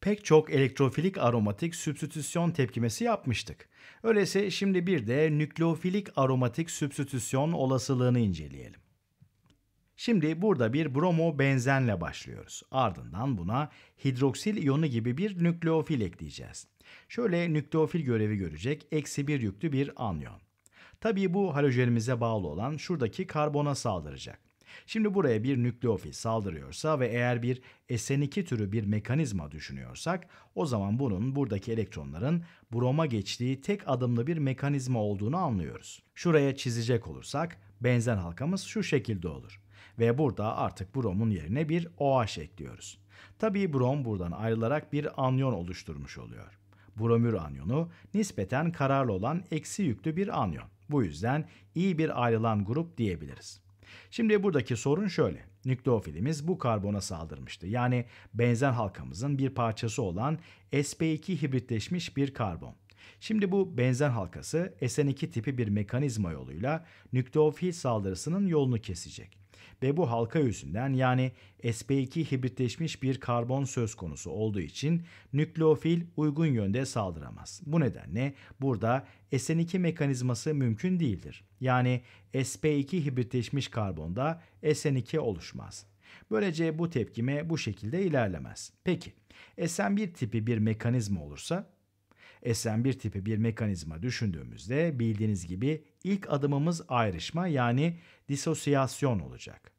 pek çok elektrofilik aromatik substitüsyon tepkimesi yapmıştık. Öyleyse şimdi bir de nükleofilik aromatik substitüsyon olasılığını inceleyelim. Şimdi burada bir bromo benzenle başlıyoruz. Ardından buna hidroksil iyonu gibi bir nükleofil ekleyeceğiz. Şöyle nükleofil görevi görecek eksi bir yüklü bir anyon. Tabii bu halojenimize bağlı olan şuradaki karbona saldıracak. Şimdi buraya bir nükleofil saldırıyorsa ve eğer bir SN2 türü bir mekanizma düşünüyorsak o zaman bunun buradaki elektronların broma geçtiği tek adımlı bir mekanizma olduğunu anlıyoruz. Şuraya çizecek olursak benzen halkamız şu şekilde olur ve burada artık bromun yerine bir OH ekliyoruz. Tabii brom buradan ayrılarak bir anyon oluşturmuş oluyor. Bromür anyonu nispeten kararlı olan eksi yüklü bir anyon. Bu yüzden iyi bir ayrılan grup diyebiliriz. Şimdi buradaki sorun şöyle. Nükleofilimiz bu karbona saldırmıştı. Yani benzen halkamızın bir parçası olan sp2 hibritleşmiş bir karbon. Şimdi bu benzen halkası SN2 tipi bir mekanizma yoluyla nükleofil saldırısının yolunu kesecek ve bu halka yüzünden yani SP2 hibritleşmiş bir karbon söz konusu olduğu için nükleofil uygun yönde saldıramaz. Bu nedenle burada SN2 mekanizması mümkün değildir. Yani SP2 hibritleşmiş karbonda SN2 oluşmaz. Böylece bu tepkime bu şekilde ilerlemez. Peki, SN1 tipi bir mekanizma olursa SM1 tipi bir mekanizma düşündüğümüzde bildiğiniz gibi ilk adımımız ayrışma yani disosiyasyon olacak.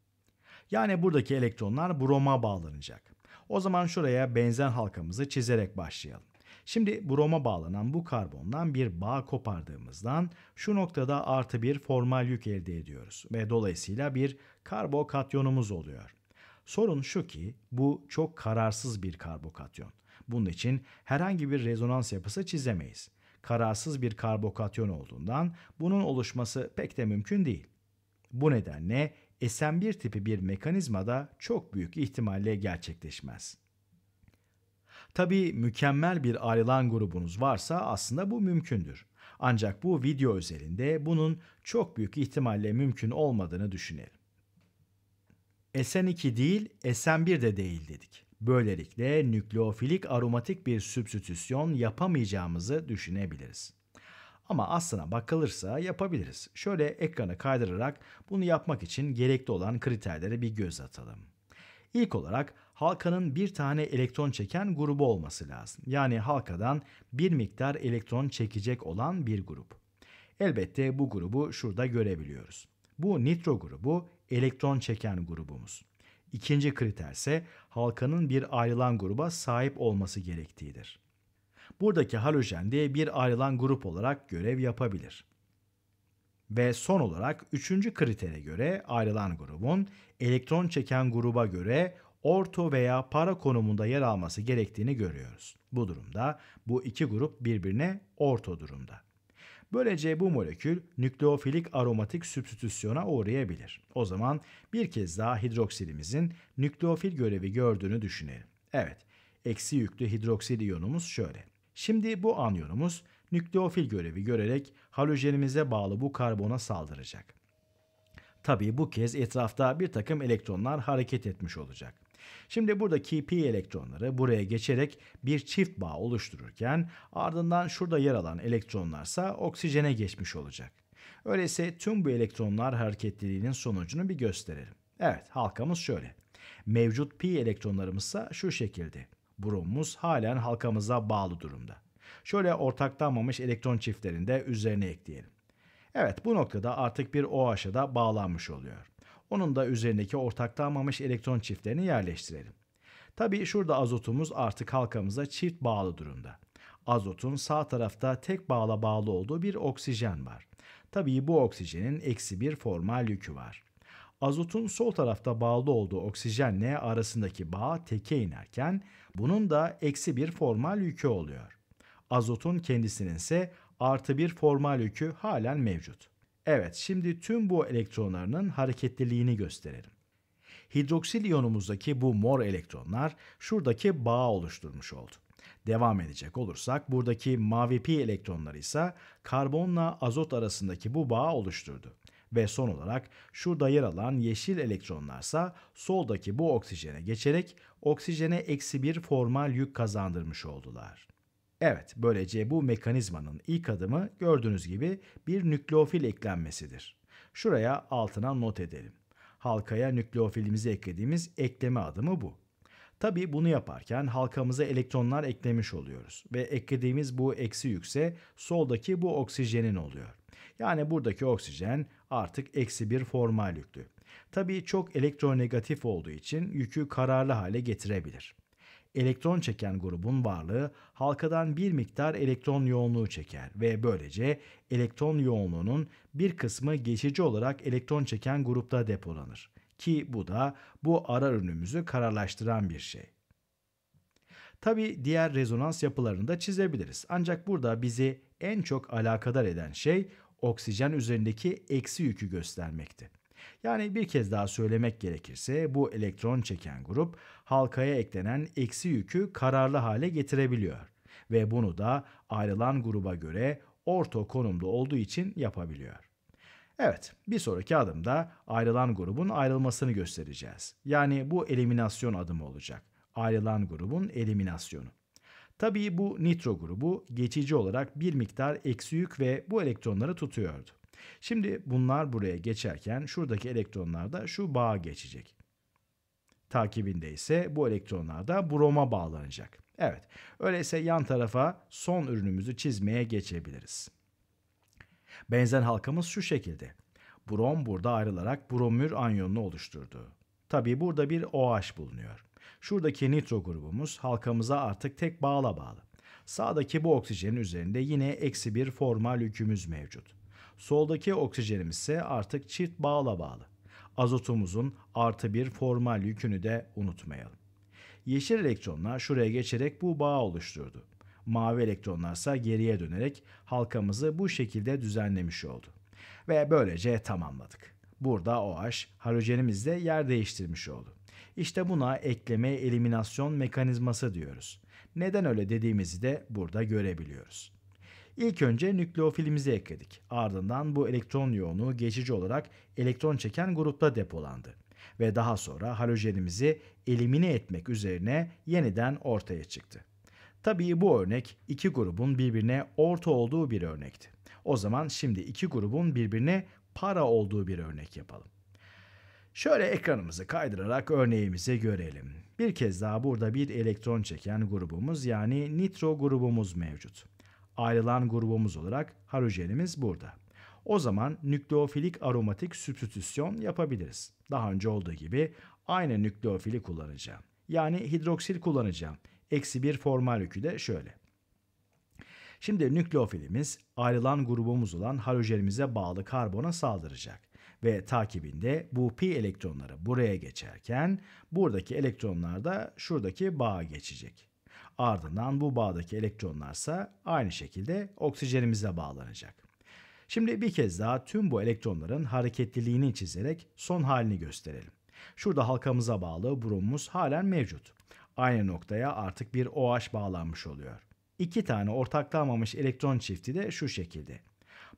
Yani buradaki elektronlar broma bağlanacak. O zaman şuraya benzen halkamızı çizerek başlayalım. Şimdi broma bağlanan bu karbondan bir bağ kopardığımızdan şu noktada artı bir formal yük elde ediyoruz ve dolayısıyla bir karbokatyonumuz oluyor. Sorun şu ki bu çok kararsız bir karbokatyon. Bunun için herhangi bir rezonans yapısı çizemeyiz. Kararsız bir karbokatyon olduğundan bunun oluşması pek de mümkün değil. Bu nedenle SM1 tipi bir mekanizmada çok büyük ihtimalle gerçekleşmez. Tabi mükemmel bir ayrılan grubunuz varsa aslında bu mümkündür. Ancak bu video özelinde bunun çok büyük ihtimalle mümkün olmadığını düşünelim. SN2 değil, SN1 de değil dedik. Böylelikle nükleofilik aromatik bir substitüsyon yapamayacağımızı düşünebiliriz. Ama aslına bakılırsa yapabiliriz. Şöyle ekranı kaydırarak bunu yapmak için gerekli olan kriterlere bir göz atalım. İlk olarak halkanın bir tane elektron çeken grubu olması lazım. Yani halkadan bir miktar elektron çekecek olan bir grup. Elbette bu grubu şurada görebiliyoruz. Bu nitro grubu elektron çeken grubumuz. İkinci kriter ise halkanın bir ayrılan gruba sahip olması gerektiğidir. Buradaki halojen de bir ayrılan grup olarak görev yapabilir. Ve son olarak üçüncü kritere göre ayrılan grubun elektron çeken gruba göre orto veya para konumunda yer alması gerektiğini görüyoruz. Bu durumda bu iki grup birbirine orto durumda. Böylece bu molekül nükleofilik aromatik substitüsyona uğrayabilir. O zaman bir kez daha hidroksilimizin nükleofil görevi gördüğünü düşünelim. Evet, eksi yüklü hidroksil iyonumuz şöyle. Şimdi bu anyonumuz nükleofil görevi görerek halojenimize bağlı bu karbona saldıracak. Tabii bu kez etrafta bir takım elektronlar hareket etmiş olacak. Şimdi buradaki pi elektronları buraya geçerek bir çift bağ oluştururken ardından şurada yer alan elektronlarsa oksijene geçmiş olacak. Öyleyse tüm bu elektronlar hareketliliğinin sonucunu bir gösterelim. Evet halkamız şöyle. Mevcut pi elektronlarımızsa şu şekilde. Burumuz halen halkamıza bağlı durumda. Şöyle ortaklanmamış elektron çiftlerinde üzerine ekleyelim. Evet bu noktada artık bir OH'a da bağlanmış oluyor. Onun da üzerindeki ortaklanmamış elektron çiftlerini yerleştirelim. Tabii şurada azotumuz artık halkamıza çift bağlı durumda. Azotun sağ tarafta tek bağla bağlı olduğu bir oksijen var. Tabii bu oksijenin eksi bir formal yükü var. Azotun sol tarafta bağlı olduğu oksijenle arasındaki bağ teke inerken bunun da eksi bir formal yükü oluyor. Azotun kendisinin ise artı bir formal yükü halen mevcut. Evet, şimdi tüm bu elektronlarının hareketliliğini gösterelim. Hidroksil iyonumuzdaki bu mor elektronlar şuradaki bağ oluşturmuş oldu. Devam edecek olursak buradaki mavi pi elektronları ise karbonla azot arasındaki bu bağı oluşturdu. Ve son olarak şurada yer alan yeşil elektronlarsa soldaki bu oksijene geçerek oksijene eksi bir formal yük kazandırmış oldular. Evet, böylece bu mekanizmanın ilk adımı gördüğünüz gibi bir nükleofil eklenmesidir. Şuraya altına not edelim. Halkaya nükleofilimizi eklediğimiz ekleme adımı bu. Tabi bunu yaparken halkamıza elektronlar eklemiş oluyoruz ve eklediğimiz bu eksi yükse soldaki bu oksijenin oluyor. Yani buradaki oksijen artık eksi bir formal yüklü. Tabi çok elektronegatif olduğu için yükü kararlı hale getirebilir elektron çeken grubun varlığı halkadan bir miktar elektron yoğunluğu çeker ve böylece elektron yoğunluğunun bir kısmı geçici olarak elektron çeken grupta depolanır ki bu da bu ara ürünümüzü kararlaştıran bir şey. Tabi diğer rezonans yapılarını da çizebiliriz. Ancak burada bizi en çok alakadar eden şey oksijen üzerindeki eksi yükü göstermekti. Yani bir kez daha söylemek gerekirse bu elektron çeken grup halkaya eklenen eksi yükü kararlı hale getirebiliyor ve bunu da ayrılan gruba göre orto konumda olduğu için yapabiliyor. Evet, bir sonraki adımda ayrılan grubun ayrılmasını göstereceğiz. Yani bu eliminasyon adımı olacak. Ayrılan grubun eliminasyonu. Tabii bu nitro grubu geçici olarak bir miktar eksi yük ve bu elektronları tutuyordu. Şimdi bunlar buraya geçerken şuradaki elektronlar da şu bağa geçecek. Takibinde ise bu elektronlar da broma bağlanacak. Evet, öyleyse yan tarafa son ürünümüzü çizmeye geçebiliriz. Benzen halkamız şu şekilde. Brom burada ayrılarak bromür anyonunu oluşturdu. Tabii burada bir OH bulunuyor. Şuradaki nitro grubumuz halkamıza artık tek bağla bağlı. Sağdaki bu oksijenin üzerinde yine eksi bir formal yükümüz mevcut. Soldaki oksijenimiz ise artık çift bağla bağlı. Azotumuzun artı bir formal yükünü de unutmayalım. Yeşil elektronlar şuraya geçerek bu bağı oluşturdu. Mavi elektronlarsa geriye dönerek halkamızı bu şekilde düzenlemiş oldu. Ve böylece tamamladık. Burada OH halojenimiz de yer değiştirmiş oldu. İşte buna ekleme eliminasyon mekanizması diyoruz. Neden öyle dediğimizi de burada görebiliyoruz. İlk önce nükleofilimizi ekledik. Ardından bu elektron yoğunu geçici olarak elektron çeken grupta depolandı ve daha sonra halojenimizi elimine etmek üzerine yeniden ortaya çıktı. Tabii bu örnek iki grubun birbirine orta olduğu bir örnekti. O zaman şimdi iki grubun birbirine para olduğu bir örnek yapalım. Şöyle ekranımızı kaydırarak örneğimizi görelim. Bir kez daha burada bir elektron çeken grubumuz yani nitro grubumuz mevcut ayrılan grubumuz olarak halojenimiz burada. O zaman nükleofilik aromatik sübstitüsyon yapabiliriz. Daha önce olduğu gibi aynı nükleofili kullanacağım. Yani hidroksil kullanacağım. Eksi bir formal yükü de şöyle. Şimdi nükleofilimiz ayrılan grubumuz olan halojenimize bağlı karbona saldıracak ve takibinde bu pi elektronları buraya geçerken buradaki elektronlar da şuradaki bağa geçecek. Ardından bu bağdaki elektronlarsa aynı şekilde oksijenimize bağlanacak. Şimdi bir kez daha tüm bu elektronların hareketliliğini çizerek son halini gösterelim. Şurada halkamıza bağlı bromumuz halen mevcut. Aynı noktaya artık bir OH bağlanmış oluyor. İki tane ortaklanmamış elektron çifti de şu şekilde.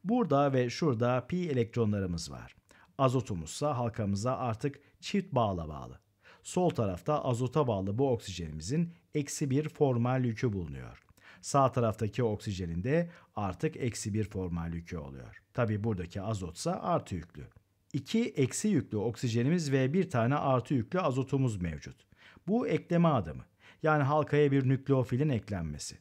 Burada ve şurada pi elektronlarımız var. Azotumuzsa halkamıza artık çift bağla bağlı. Sol tarafta azota bağlı bu oksijenimizin eksi bir formal yükü bulunuyor. Sağ taraftaki oksijenin de artık eksi bir formal yükü oluyor. Tabi buradaki azotsa artı yüklü. İki eksi yüklü oksijenimiz ve bir tane artı yüklü azotumuz mevcut. Bu ekleme adımı. Yani halkaya bir nükleofilin eklenmesi.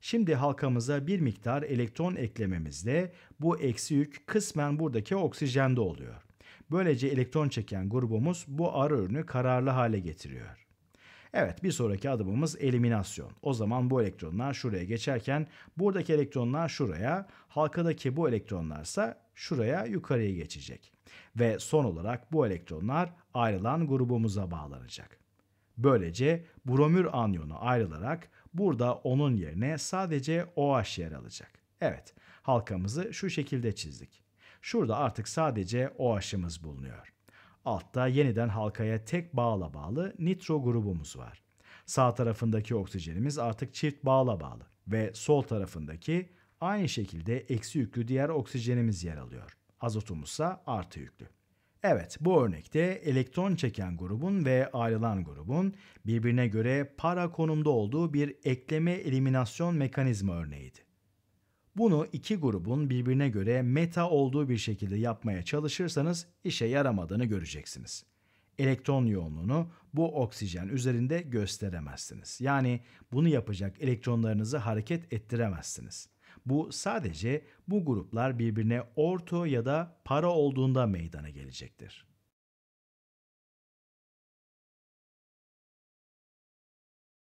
Şimdi halkamıza bir miktar elektron eklememizde bu eksi yük kısmen buradaki oksijende oluyor. Böylece elektron çeken grubumuz bu arı ürünü kararlı hale getiriyor. Evet bir sonraki adımımız eliminasyon. O zaman bu elektronlar şuraya geçerken buradaki elektronlar şuraya, halkadaki bu elektronlarsa şuraya yukarıya geçecek. Ve son olarak bu elektronlar ayrılan grubumuza bağlanacak. Böylece bromür anyonu ayrılarak burada onun yerine sadece OH yer alacak. Evet halkamızı şu şekilde çizdik. Şurada artık sadece o aşımız bulunuyor. Altta yeniden halkaya tek bağla bağlı nitro grubumuz var. Sağ tarafındaki oksijenimiz artık çift bağla bağlı ve sol tarafındaki aynı şekilde eksi yüklü diğer oksijenimiz yer alıyor. Azotumuzsa artı yüklü. Evet, bu örnekte elektron çeken grubun ve ayrılan grubun birbirine göre para konumda olduğu bir ekleme eliminasyon mekanizma örneğiydi. Bunu iki grubun birbirine göre meta olduğu bir şekilde yapmaya çalışırsanız işe yaramadığını göreceksiniz. Elektron yoğunluğunu bu oksijen üzerinde gösteremezsiniz. Yani bunu yapacak elektronlarınızı hareket ettiremezsiniz. Bu sadece bu gruplar birbirine orto ya da para olduğunda meydana gelecektir.